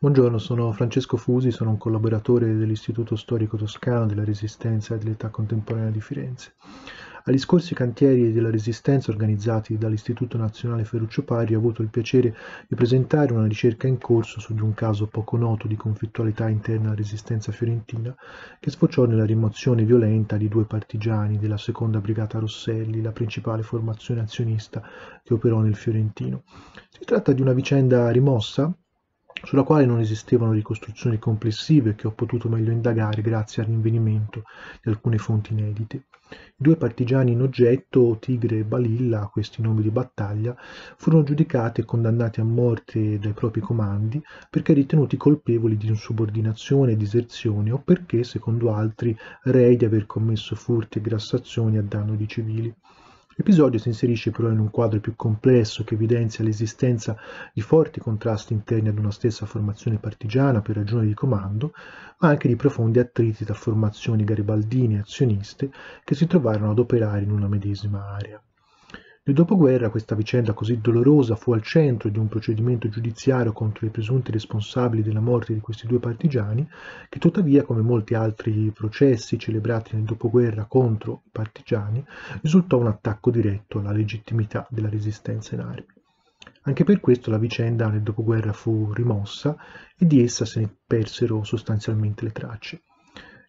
Buongiorno, sono Francesco Fusi, sono un collaboratore dell'Istituto Storico Toscano della Resistenza e dell'Età Contemporanea di Firenze. Agli scorsi cantieri della Resistenza organizzati dall'Istituto Nazionale Ferruccio Pari ho avuto il piacere di presentare una ricerca in corso su di un caso poco noto di conflittualità interna alla Resistenza fiorentina che sfociò nella rimozione violenta di due partigiani della seconda brigata Rosselli, la principale formazione azionista che operò nel Fiorentino. Si tratta di una vicenda rimossa sulla quale non esistevano ricostruzioni complessive che ho potuto meglio indagare grazie all'invenimento di alcune fonti inedite. I due partigiani in oggetto, Tigre e Balilla, questi nomi di battaglia, furono giudicati e condannati a morte dai propri comandi perché ritenuti colpevoli di insubordinazione e diserzione o perché, secondo altri, rei di aver commesso furti e grassazioni a danno di civili. L'episodio si inserisce però in un quadro più complesso che evidenzia l'esistenza di forti contrasti interni ad una stessa formazione partigiana per ragioni di comando, ma anche di profondi attriti tra formazioni garibaldine e azioniste che si trovarono ad operare in una medesima area. Nel dopoguerra questa vicenda così dolorosa fu al centro di un procedimento giudiziario contro i presunti responsabili della morte di questi due partigiani, che tuttavia, come molti altri processi celebrati nel dopoguerra contro i partigiani, risultò un attacco diretto alla legittimità della resistenza in armi. Anche per questo la vicenda nel dopoguerra fu rimossa e di essa se ne persero sostanzialmente le tracce.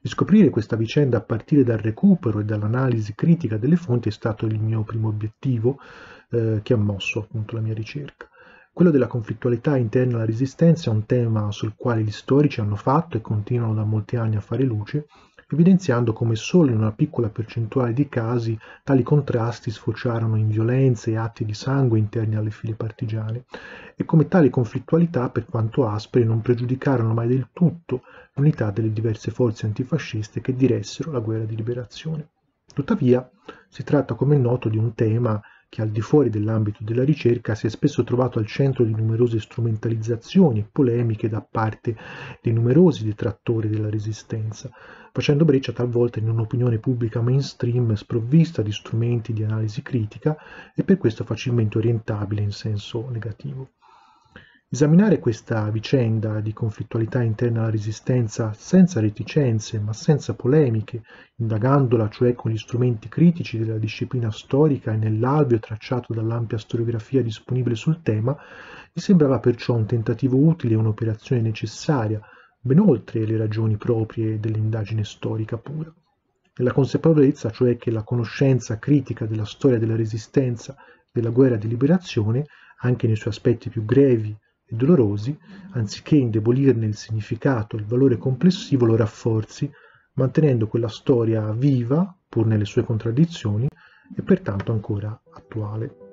Riscoprire questa vicenda a partire dal recupero e dall'analisi critica delle fonti è stato il mio primo obiettivo eh, che ha mosso appunto la mia ricerca. Quello della conflittualità interna alla resistenza è un tema sul quale gli storici hanno fatto e continuano da molti anni a fare luce evidenziando come solo in una piccola percentuale di casi tali contrasti sfociarono in violenze e atti di sangue interni alle file partigiane e come tali conflittualità, per quanto aspre, non pregiudicarono mai del tutto l'unità delle diverse forze antifasciste che diressero la guerra di liberazione. Tuttavia, si tratta, come noto, di un tema che al di fuori dell'ambito della ricerca si è spesso trovato al centro di numerose strumentalizzazioni e polemiche da parte dei numerosi detrattori della resistenza, facendo breccia talvolta in un'opinione pubblica mainstream sprovvista di strumenti di analisi critica e per questo facilmente orientabile in senso negativo. Esaminare questa vicenda di conflittualità interna alla resistenza senza reticenze ma senza polemiche, indagandola cioè con gli strumenti critici della disciplina storica e nell'alveo tracciato dall'ampia storiografia disponibile sul tema, mi sembrava perciò un tentativo utile e un'operazione necessaria ben oltre le ragioni proprie dell'indagine storica pura, nella consapevolezza cioè che la conoscenza critica della storia della resistenza della guerra di liberazione, anche nei suoi aspetti più grevi e dolorosi, anziché indebolirne il significato e il valore complessivo, lo rafforzi, mantenendo quella storia viva, pur nelle sue contraddizioni, e pertanto ancora attuale.